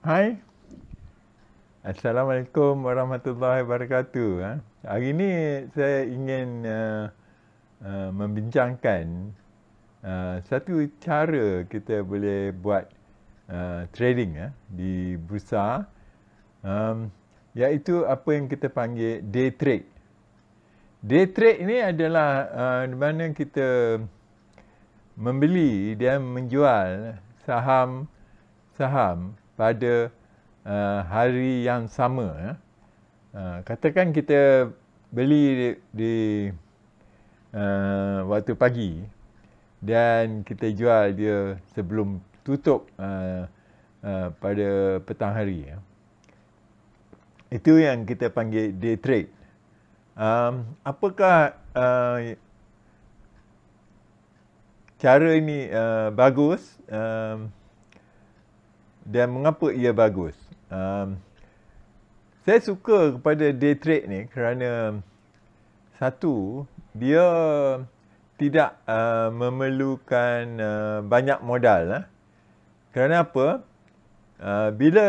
Hai. Assalamualaikum warahmatullahi wabarakatuh. Ha. Hari ini saya ingin uh, uh, membincangkan uh, satu cara kita boleh buat uh, trading uh, di bursa um, iaitu apa yang kita panggil day trade. Day trade ini adalah uh, di mana kita membeli dan menjual saham saham pada uh, hari yang sama. Ya. Uh, katakan kita beli di, di uh, waktu pagi dan kita jual dia sebelum tutup uh, uh, pada petang hari. Ya. Itu yang kita panggil day trade. Um, apakah uh, cara ini uh, bagus? Um, dan mengapa ia bagus. Um, saya suka kepada day trade ni kerana satu, dia tidak uh, memerlukan uh, banyak modal. Lah. Kerana apa? Uh, bila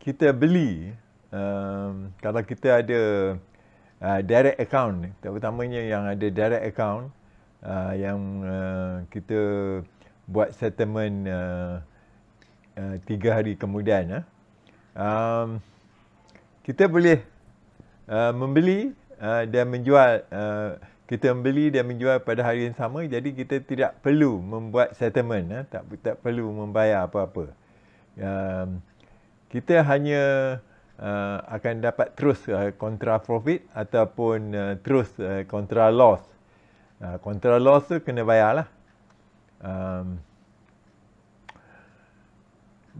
kita beli, uh, kalau kita ada uh, direct account, terutamanya yang ada direct account, uh, yang uh, kita buat settlement uh, Eh, tiga hari kemudian uh, um, kita boleh uh, membeli uh, dan menjual uh, kita membeli dan menjual pada hari yang sama jadi kita tidak perlu membuat settlement uh, tak tak perlu membayar apa-apa um, kita hanya uh, akan dapat terus uh, kontra profit ataupun uh, terus kontra uh, loss kontra loss tu kena bayarlah um,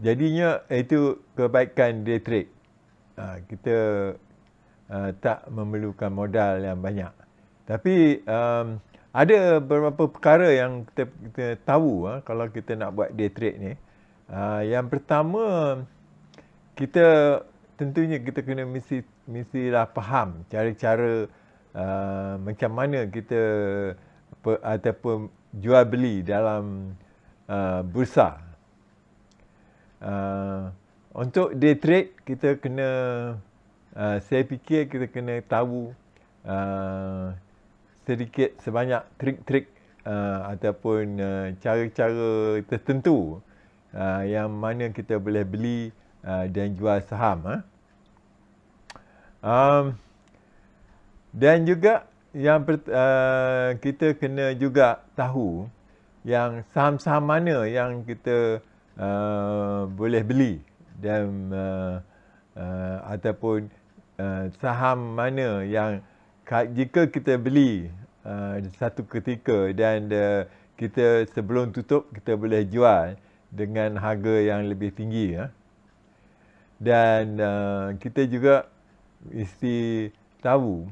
jadinya eh, itu kebaikan day trade. Ha, kita uh, tak memerlukan modal yang banyak. Tapi um, ada beberapa perkara yang kita, kita tahu ha, kalau kita nak buat day trade ni. Ha, yang pertama, kita tentunya kita kena mesti, mestilah faham cara-cara uh, macam mana kita per, ataupun jual beli dalam uh, bursa uh, untuk day trade kita kena uh, saya fikir kita kena tahu uh, sedikit sebanyak trik-trik uh, ataupun uh, cara-cara tertentu uh, yang mana kita boleh beli uh, dan jual saham eh. um, dan juga yang uh, kita kena juga tahu yang saham-saham mana yang kita uh, boleh beli dan uh, uh, ataupun uh, saham mana yang jika kita beli uh, satu ketika dan uh, kita sebelum tutup kita boleh jual dengan harga yang lebih tinggi ya dan uh, kita juga mesti tahu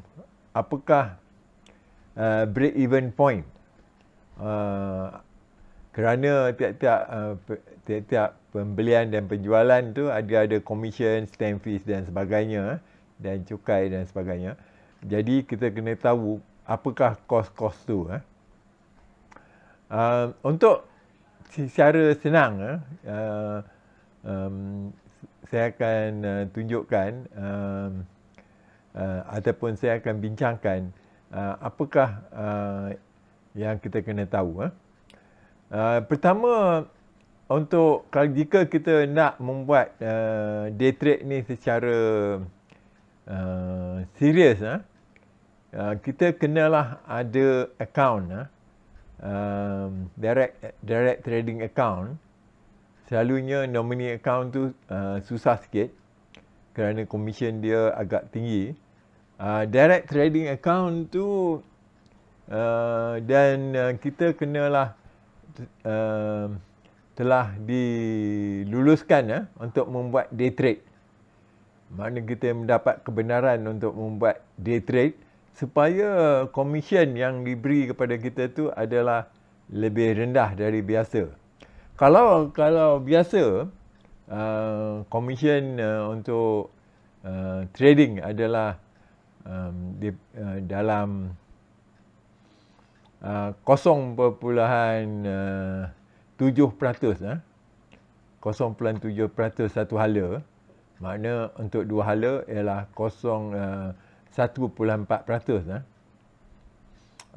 apakah uh, break even point uh, kerana tiap-tiap uh, tiap-tiap pembelian dan penjualan tu ada ada commission, stamp fees dan sebagainya eh, dan cukai dan sebagainya. Jadi kita kena tahu apakah kos-kos tu. Eh. Uh, untuk secara senang, eh, uh, um, saya akan uh, tunjukkan uh, uh, ataupun saya akan bincangkan uh, apakah uh, yang kita kena tahu. Eh. Uh, pertama untuk kalau jika kita nak membuat uh, day trade ni secara uh, serius ah, uh, kita kenalah ada account uh, um, direct direct trading account selalunya nominee account tu uh, susah sikit kerana komisen dia agak tinggi uh, direct trading account tu uh, dan uh, kita kenalah uh, telah diluluskan uh, untuk membuat day trade. Mana kita mendapat kebenaran untuk membuat day trade supaya komisen yang diberi kepada kita tu adalah lebih rendah dari biasa. Kalau kalau biasa uh, komisen uh, untuk uh, trading adalah um, di, uh, dalam uh, 0.7% uh, 0.7% eh? 0.7% satu hala makna untuk dua hala ialah 0.1.4% uh, eh?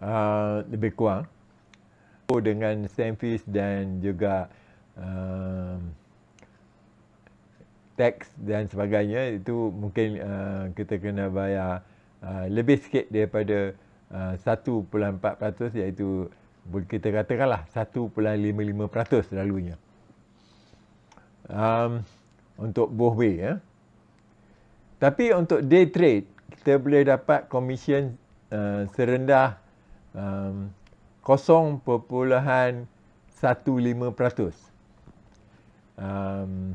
uh, lebih kurang so, dengan fees dan juga uh, ah, teks dan sebagainya itu mungkin uh, kita kena bayar uh, lebih sikit daripada 1.4% ah, iaitu kita katakanlah 1.55% selalunya. Um, untuk both way. Eh. Tapi untuk day trade, kita boleh dapat komisen uh, ah, serendah um, 0.15%. Um,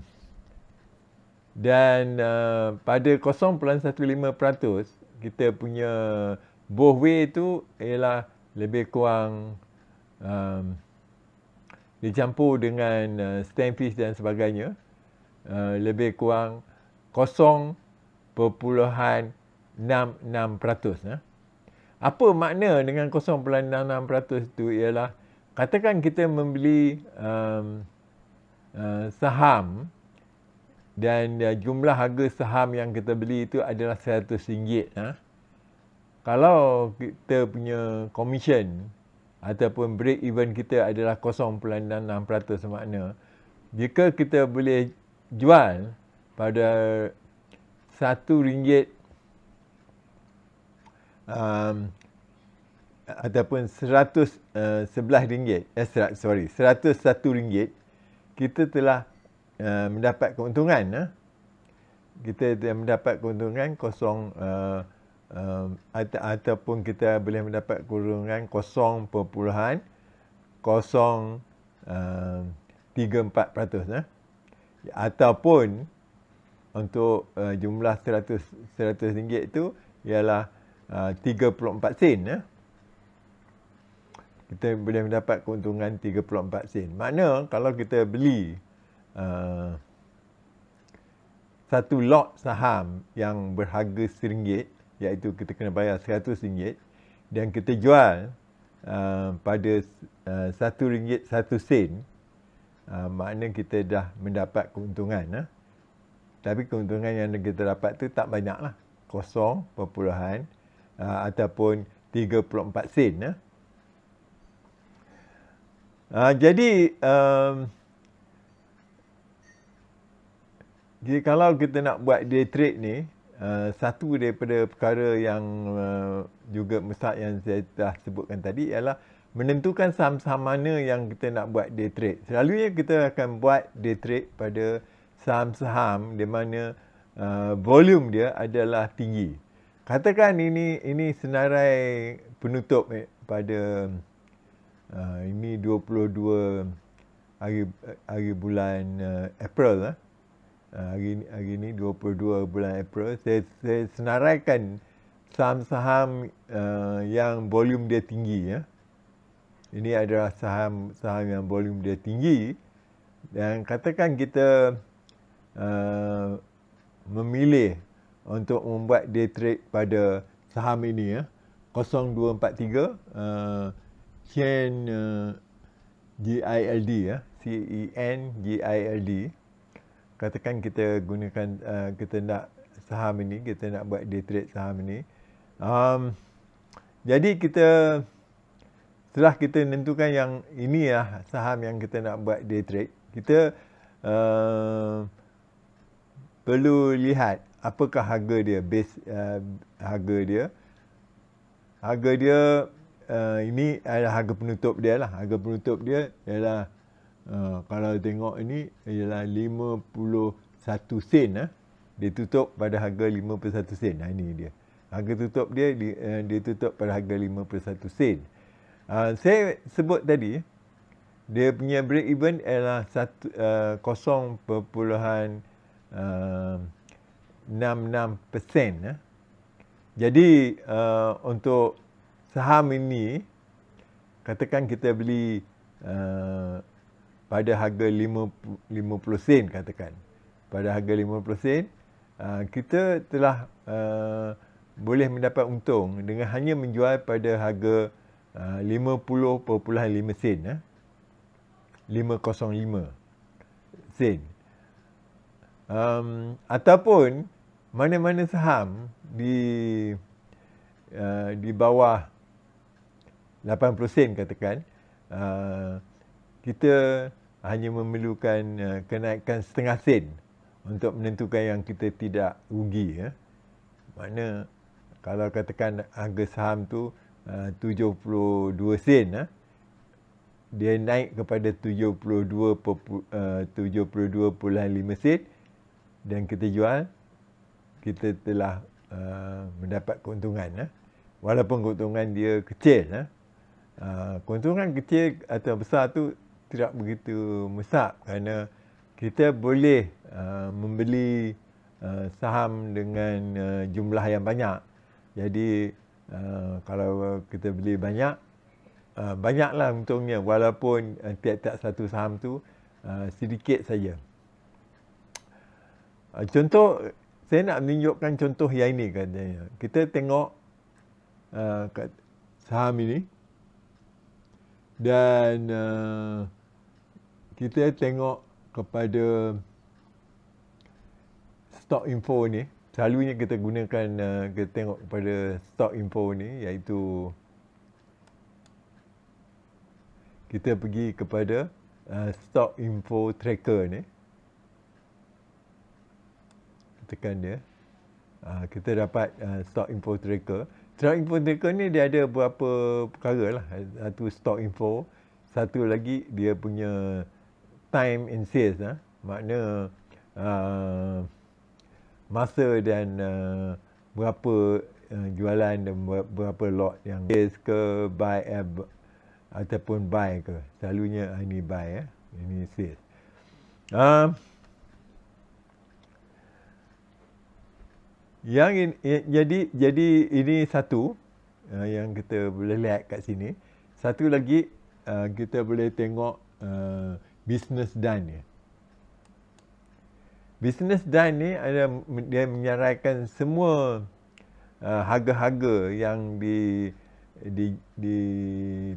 dan uh, pada 0.15% kita punya both way tu ialah lebih kurang um, dicampur dengan uh, stainless dan sebagainya uh, lebih kurang 0.66% eh. apa makna dengan kosong 0.66% itu ialah katakan kita membeli um, uh, saham dan uh, jumlah harga saham yang kita beli itu adalah RM100 eh kalau kita punya komisen, ataupun break even kita adalah 0.6% semakna jika kita boleh jual pada satu ringgit um, ataupun 111 uh, ringgit eh, sorry seratus satu ringgit kita telah uh, mendapat keuntungan eh? kita telah mendapat keuntungan kosong uh, um, ata- ataupun kita boleh mendapat kurungan 0.034% um, eh? ataupun untuk uh, jumlah 100 100 ringgit tu ialah uh, 34 sen Eh? Kita boleh mendapat keuntungan 34 sen. Makna kalau kita beli uh, satu lot saham yang berharga seringgit? 1 iaitu kita kena bayar RM100 dan kita jual uh, pada RM1 uh, 1 sen uh, makna kita dah mendapat keuntungan eh? tapi keuntungan yang kita dapat tu tak banyak lah kosong perpuluhan uh, ataupun 34 sen eh? uh, jadi um, jadi kalau kita nak buat day trade ni, Eh, satu daripada perkara yang uh, juga mesat yang saya dah sebutkan tadi ialah menentukan saham-saham mana yang kita nak buat day trade. Selalunya kita akan buat day trade pada saham-saham di mana uh, volume dia adalah tinggi. Katakan ini ini senarai penutup eh, pada uh, ini 22 hari hari bulan uh, April lah. Eh. Ah, hari ni hari ni 22 bulan April saya, saya senaraikan saham-saham uh, yang volume dia tinggi ya. Ini adalah saham-saham yang volume dia tinggi dan katakan kita uh, memilih untuk membuat day trade pada saham ini ya. 0243 uh, Chain uh, GILD ya. C E N G I L D. Uh, katakan kita gunakan uh, kita nak saham ini kita nak buat day trade saham ini um, jadi kita setelah kita tentukan yang ini ya saham yang kita nak buat day trade kita uh, perlu lihat apakah harga dia base uh, harga dia harga dia uh, ini adalah harga penutup dia lah harga penutup dia ialah Ah, kalau tengok ini ialah 51 sen eh. Dia tutup pada harga 51 sen. Nah, ini dia. Harga tutup dia, dia, dia tutup pada harga 51 sen. Uh, saya sebut tadi, dia punya break even ialah 1, uh, 0.66%. Eh. Jadi, uh, untuk saham ini, katakan kita beli uh, pada harga 50, 50 sen katakan pada harga 50 sen uh, kita telah uh, boleh mendapat untung dengan hanya menjual pada harga uh, 50.5 sen eh? 505 sen um, ataupun mana-mana saham di uh, di bawah 80 sen katakan uh, kita hanya memerlukan uh, kenaikan setengah sen untuk menentukan yang kita tidak rugi ya. Mana kalau katakan harga saham tu eh, uh, 72 sen ah dia naik kepada 72 uh, 72.5 sen dan kita jual kita telah uh, mendapat keuntungan ya. walaupun keuntungan dia kecil ya. uh, keuntungan kecil atau besar tu tidak begitu mesak kerana kita boleh uh, membeli uh, saham dengan uh, jumlah yang banyak. Jadi uh, kalau kita beli banyak, uh, banyaklah untungnya walaupun uh, tiap-tiap satu saham tu uh, sedikit saja. Uh, contoh, saya nak menunjukkan contoh yang ini katanya. Kita tengok uh, saham ini dan uh, kita eh tengok kepada stock info ni selalunya kita gunakan uh, kita tengok kepada stock info ni iaitu kita pergi kepada uh, stock info tracker ni tekan dia uh, kita dapat uh, stock info tracker stock info tracker ni dia ada beberapa perkara lah satu stock info satu lagi dia punya time insist lah makna uh, masa dan uh, berapa uh, jualan dan berapa lot yang insist ke buy uh, ataupun buy ke selalunya ini buy eh? ini insist um, yang in, in, jadi jadi ini satu uh, yang kita boleh lihat kat sini satu lagi uh, kita boleh tengok uh, bisnes dine. Bisnes dine ada dia menyaraikan semua uh, harga-harga yang di di di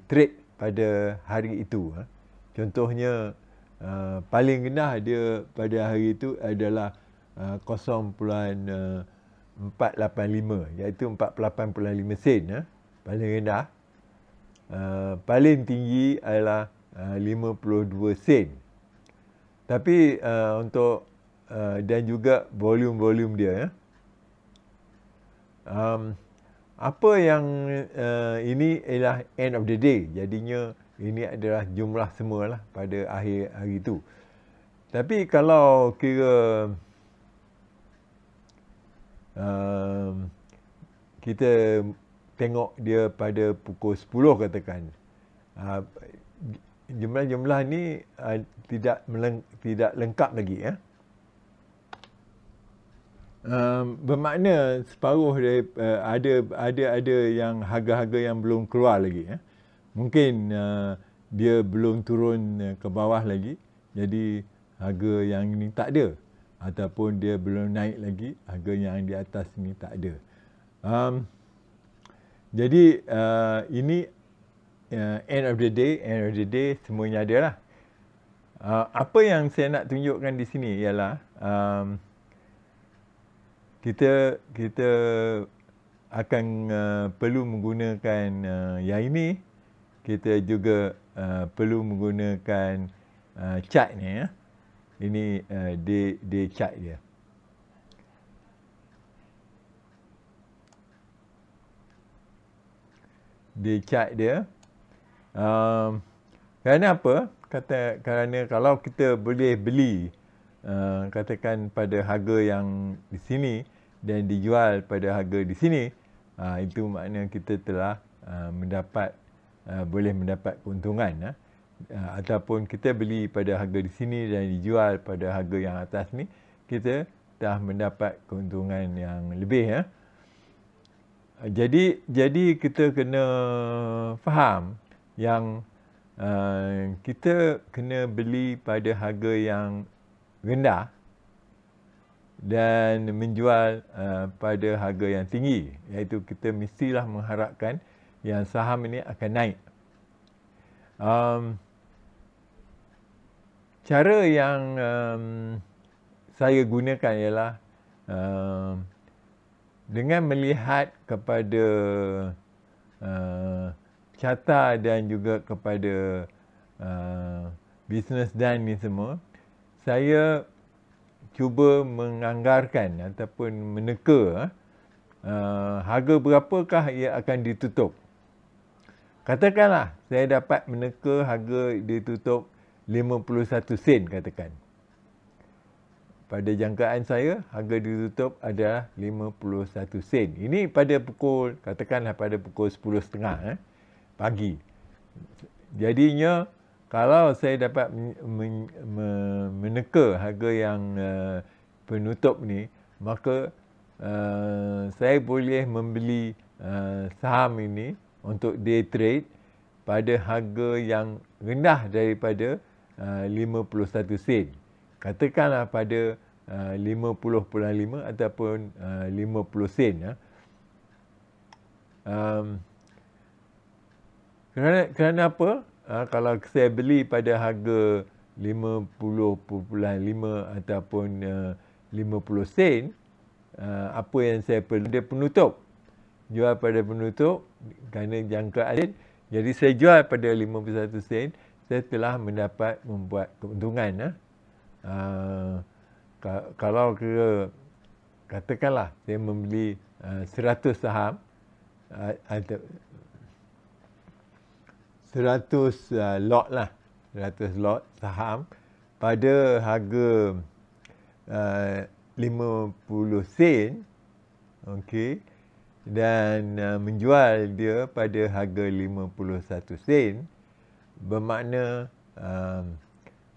trade pada hari itu. Ha. Contohnya uh, paling rendah dia pada hari itu adalah uh, 0.485 uh, iaitu 48.5 sen eh, paling rendah. Uh, paling tinggi adalah 0.4 52 ah, sen. Tapi uh, untuk uh, dan juga volume-volume dia ya. Um, apa yang uh, ini ialah end of the day. Jadinya ini adalah jumlah semua lah pada akhir hari itu. Tapi kalau kira um, kita tengok dia pada pukul 10 katakan. Uh, jumlah-jumlah ni uh, tidak meleng, tidak lengkap lagi ya. Um, bermakna separuh dari, uh, ada ada ada yang harga-harga yang belum keluar lagi ya. Mungkin uh, dia belum turun uh, ke bawah lagi. Jadi harga yang ini tak ada ataupun dia belum naik lagi harga yang di atas ni tak ada. Um, jadi uh, ini uh, end of the day, end of the day semuanya ada lah. Uh, apa yang saya nak tunjukkan di sini ialah um, kita kita akan uh, perlu menggunakan uh, yang ini kita juga uh, perlu menggunakan uh, chart ni ya. Ini uh, day, day dia. Day chart dia. Um, kerana apa? Kata kerana kalau kita boleh beli uh, katakan pada harga yang di sini dan dijual pada harga di sini, uh, itu makna kita telah uh, mendapat uh, boleh mendapat keuntungan uh, ataupun kita beli pada harga di sini dan dijual pada harga yang atas ni, kita dah mendapat keuntungan yang lebih ya. Uh. Jadi jadi kita kena faham yang uh, kita kena beli pada harga yang rendah dan menjual uh, pada harga yang tinggi iaitu kita mestilah mengharapkan yang saham ini akan naik. Um cara yang um, saya gunakan ialah um, dengan melihat kepada uh, carta dan juga kepada uh, business dan ni semua saya cuba menganggarkan ataupun meneka uh, harga berapakah ia akan ditutup katakanlah saya dapat meneka harga ditutup 51 sen katakan pada jangkaan saya harga ditutup adalah 51 sen ini pada pukul katakanlah pada pukul 10.30 eh pagi. Jadinya kalau saya dapat meneka harga yang eh, penutup ni, maka eh, saya boleh membeli eh, saham ini untuk day trade pada harga yang rendah daripada 51 sen. Katakanlah pada 50.5 ataupun 50 sen. Um, kerana, kerana apa? Ha, kalau saya beli pada harga 50.5 ataupun ha, uh, 50 sen, uh, apa yang saya perlu? Dia penutup. Jual pada penutup kerana jangka alin. Jadi saya jual pada 51 sen, saya telah mendapat membuat keuntungan. Ha? Uh, kalau ke, katakanlah saya membeli uh, 100 saham, uh, 100 uh, lot lah 100 lot saham pada harga uh, 50 sen okey dan uh, menjual dia pada harga 51 sen bermakna um,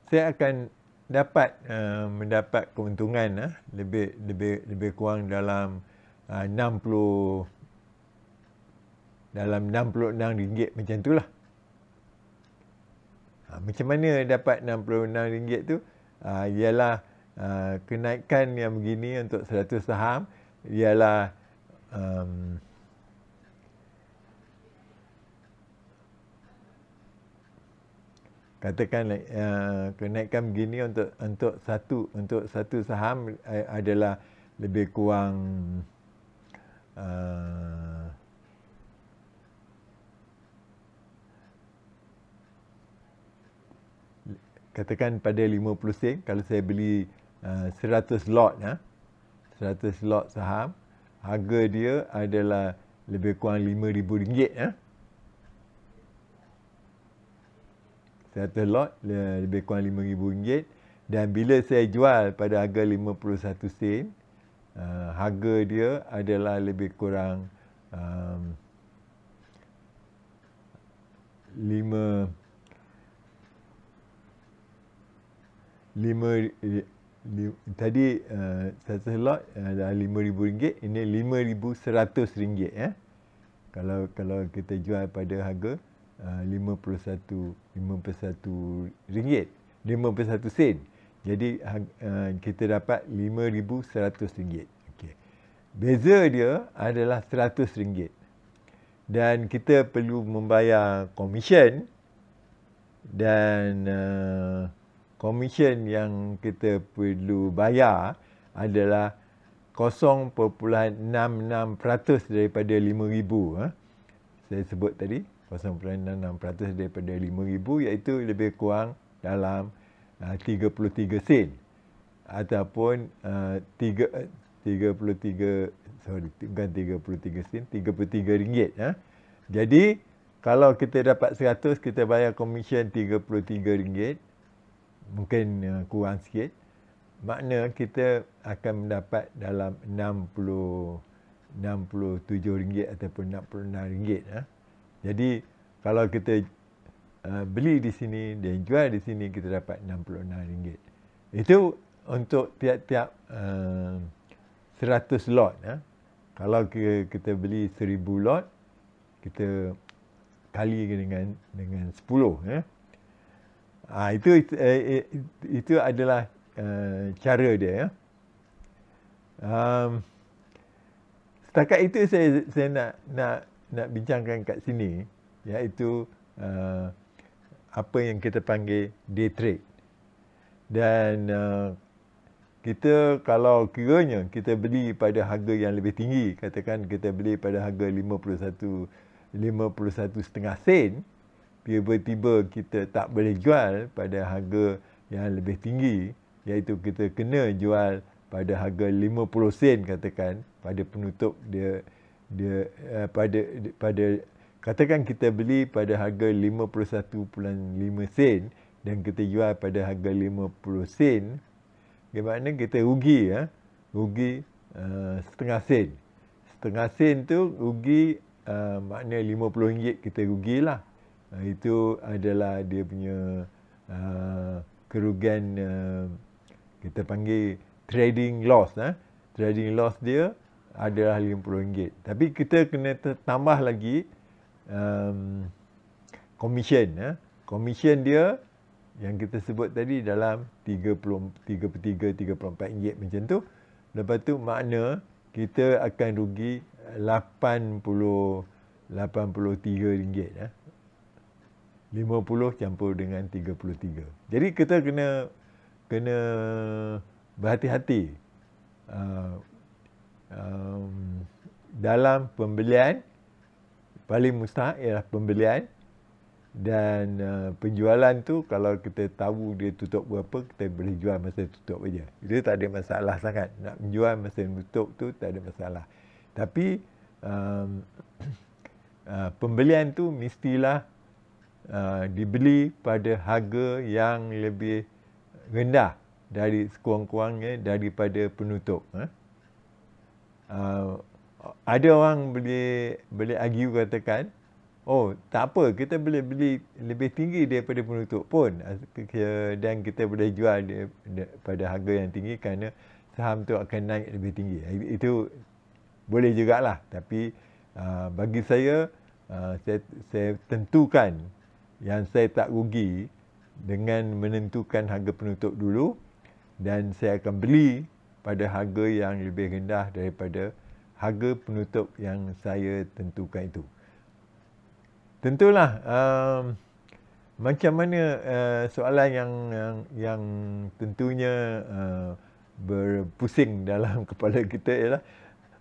saya akan dapat uh, mendapat keuntungan uh, lebih lebih lebih kurang dalam uh, 60 dalam 66 ringgit macam lah. Ha, macam mana dapat RM66 tu? Ha, ialah ha, kenaikan yang begini untuk 100 saham ialah um, katakan uh, kenaikan begini untuk untuk satu untuk satu saham eh, adalah lebih kurang katakan pada 50 sen kalau saya beli uh, 100 lot ya uh, 100 lot saham harga dia adalah lebih kurang RM5,000 ya. 100 lot lebih kurang RM5,000 dan bila saya jual pada harga 51 sen, uh, harga dia adalah lebih kurang um, lima tadi eh, satu uh, lot eh, lima ribu ringgit ini lima ribu seratus ringgit ya kalau kalau kita jual pada harga lima puluh satu lima puluh satu ringgit lima puluh satu sen jadi uh, kita dapat lima ribu seratus ringgit okay. beza dia adalah seratus ringgit dan kita perlu membayar komisen dan uh, komisen yang kita perlu bayar adalah 0.66% daripada 5000 ha? saya sebut tadi 0.66% daripada 5000 iaitu lebih kurang dalam 33 uh, sen ataupun 33 uh, sorry bukan 33 sen 33 ringgit ha? jadi kalau kita dapat 100 kita bayar komisen 33 ringgit mungkin uh, kurang sikit makna kita akan mendapat dalam 60 67 ringgit ataupun 66 ringgit ha? jadi kalau kita uh, beli di sini dan jual di sini kita dapat 66 ringgit itu untuk tiap-tiap uh, 100 lot ha? kalau kita, kita beli 1000 lot kita kali dengan dengan 10 ya eh? Ha, itu, eh, eh, itu adalah eh, cara dia. Ya. Um, setakat itu saya saya nak nak nak bincangkan kat sini iaitu uh, apa yang kita panggil day trade. Dan uh, kita kalau kiranya kita beli pada harga yang lebih tinggi, katakan kita beli pada harga 51 51 setengah sen, tiba-tiba kita tak boleh jual pada harga yang lebih tinggi iaitu kita kena jual pada harga 50 sen katakan pada penutup dia dia uh, pada pada katakan kita beli pada harga 51.5 sen dan kita jual pada harga 50 sen bagaimana kita rugi ya rugi uh, setengah sen setengah sen tu rugi uh, makna 50 ringgit kita rugilah Ah, itu adalah dia punya uh, kerugian uh, kita panggil trading loss nah uh. trading loss dia adalah RM50 tapi kita kena tambah lagi um, commission nah uh. commission dia yang kita sebut tadi dalam 33 34 ringgit macam tu lepas tu makna kita akan rugi 80 83 ringgit nah 50 campur dengan 33. Jadi kita kena kena berhati-hati uh, um, dalam pembelian paling mustahak ialah pembelian dan uh, penjualan tu kalau kita tahu dia tutup berapa kita boleh jual masa tutup saja. Dia tak ada masalah sangat. Nak menjual masa tutup tu tak ada masalah. Tapi um, uh, pembelian tu mestilah Uh, dibeli pada harga yang lebih rendah dari sekurang-kurangnya daripada penutup. Ha? Uh, ada orang boleh boleh argue katakan, oh tak apa kita boleh beli lebih tinggi daripada penutup pun dan kita boleh jual dia pada harga yang tinggi kerana saham tu akan naik lebih tinggi. Itu boleh jugalah tapi uh, bagi saya, uh, saya saya tentukan yang saya tak rugi dengan menentukan harga penutup dulu dan saya akan beli pada harga yang lebih rendah daripada harga penutup yang saya tentukan itu. Tentulah um, macam mana uh, soalan yang yang, yang tentunya uh, berpusing dalam kepala kita ialah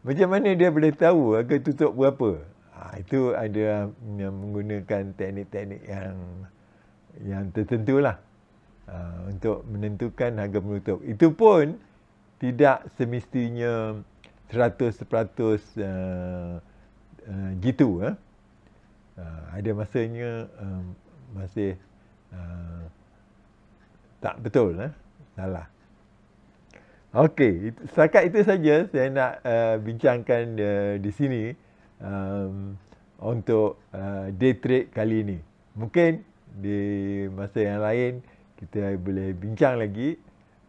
macam mana dia boleh tahu harga tutup berapa? Ha, itu ada yang menggunakan teknik-teknik yang yang tertentu lah ha, untuk menentukan harga penutup. Itu pun tidak semestinya 100% uh, uh, gitu. Eh. Uh, ada masanya um, masih uh, tak betul. Eh. Salah. Okey, setakat itu saja saya nak uh, bincangkan uh, di sini um, untuk uh, day trade kali ini. Mungkin di masa yang lain kita boleh bincang lagi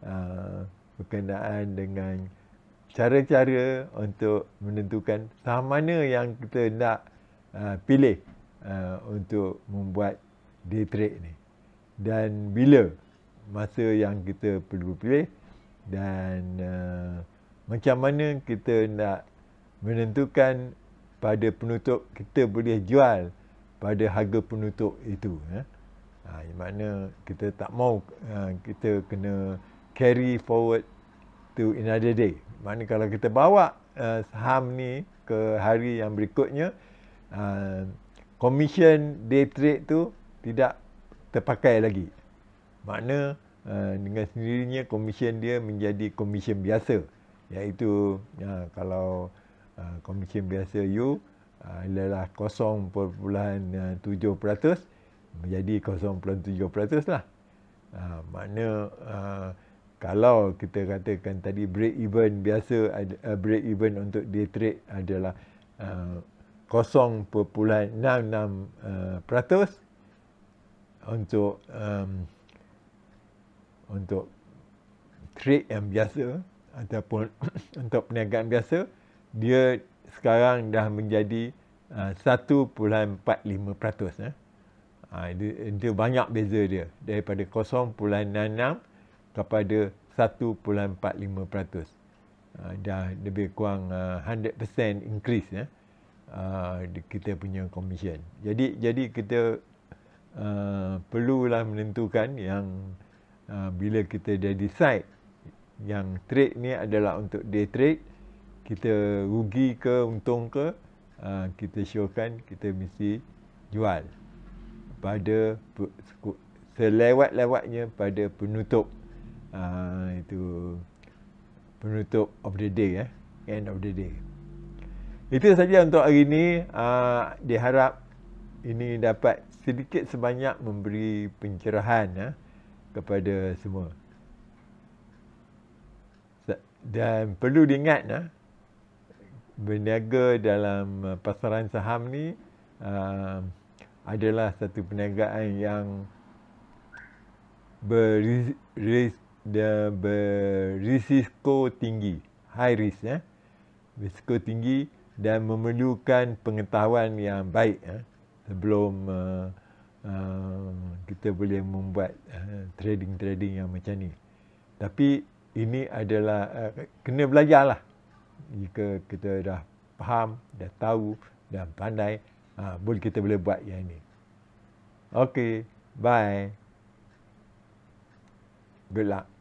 uh, berkenaan dengan cara-cara untuk menentukan saham mana yang kita nak uh, pilih uh, untuk membuat day trade ni dan bila masa yang kita perlu pilih dan uh, macam mana kita nak menentukan pada penutup kita boleh jual pada harga penutup itu ya. Ha, yang makna kita tak mau ha, kita kena carry forward to another day. Mana kalau kita bawa uh, saham ni ke hari yang berikutnya uh, commission day trade tu tidak terpakai lagi. Makna uh, dengan sendirinya commission dia menjadi commission biasa iaitu uh, kalau Ah, komisen biasa U ah, ialah 0.7% menjadi 0.7% lah. Ah, makna kalau kita katakan tadi break even biasa break even untuk day trade adalah 0.66% untuk um, untuk trade yang biasa ataupun untuk perniagaan biasa 0.7% dia sekarang dah menjadi uh, 1.45 peratus. Eh. Ha, dia, dia banyak beza dia. Daripada 0.66 kepada 1.45 peratus. Uh, dah lebih kurang uh, 100% increase ya eh? uh, kita punya commission. Jadi jadi kita uh, perlulah menentukan yang uh, bila kita dah decide yang trade ni adalah untuk day trade kita rugi ke untung ke ah, kita syorkan kita mesti jual pada selewat-lewatnya pada penutup ah, itu penutup of the day eh end of the day itu saja untuk hari ini ah, diharap ini dapat sedikit sebanyak memberi pencerahan eh, kepada semua dan perlu diingat eh, berniaga dalam uh, pasaran saham ni uh, adalah satu perniagaan yang beris, ris, berisiko tinggi, high risk ya. Eh? Risiko tinggi dan memerlukan pengetahuan yang baik eh? sebelum uh, uh, kita boleh membuat uh, trading-trading uh, yang macam ni. Tapi ini adalah uh, kena belajarlah jika kita dah faham, dah tahu dan pandai, ha, boleh kita boleh buat yang ini. Okay, bye. Good luck.